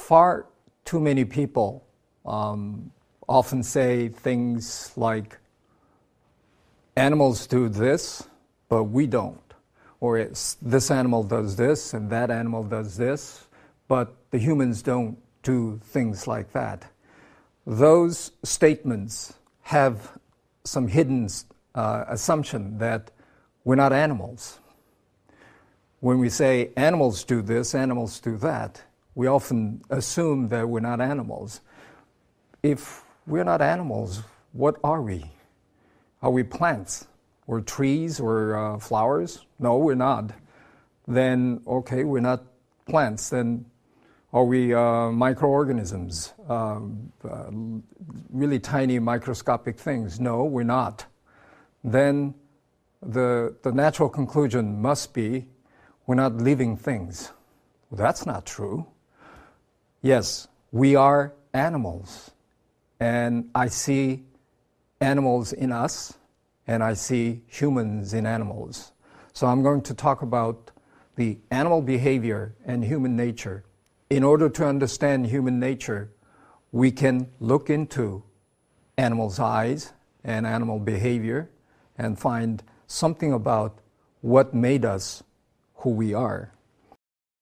far too many people um, often say things like, animals do this, but we don't. Or it's this animal does this and that animal does this, but the humans don't do things like that. Those statements have some hidden uh, assumption that we're not animals. When we say animals do this, animals do that, we often assume that we're not animals. If we're not animals, what are we? Are we plants or trees or uh, flowers? No, we're not. Then, okay, we're not plants. Then, are we uh, microorganisms? uh, uh really tiny microscopic things? No, we're not. Then, the, the natural conclusion must be we're not living things. Well, that's not true yes, we are animals. And I see animals in us, and I see humans in animals. So I'm going to talk about the animal behavior and human nature. In order to understand human nature, we can look into animals' eyes and animal behavior and find something about what made us who we are.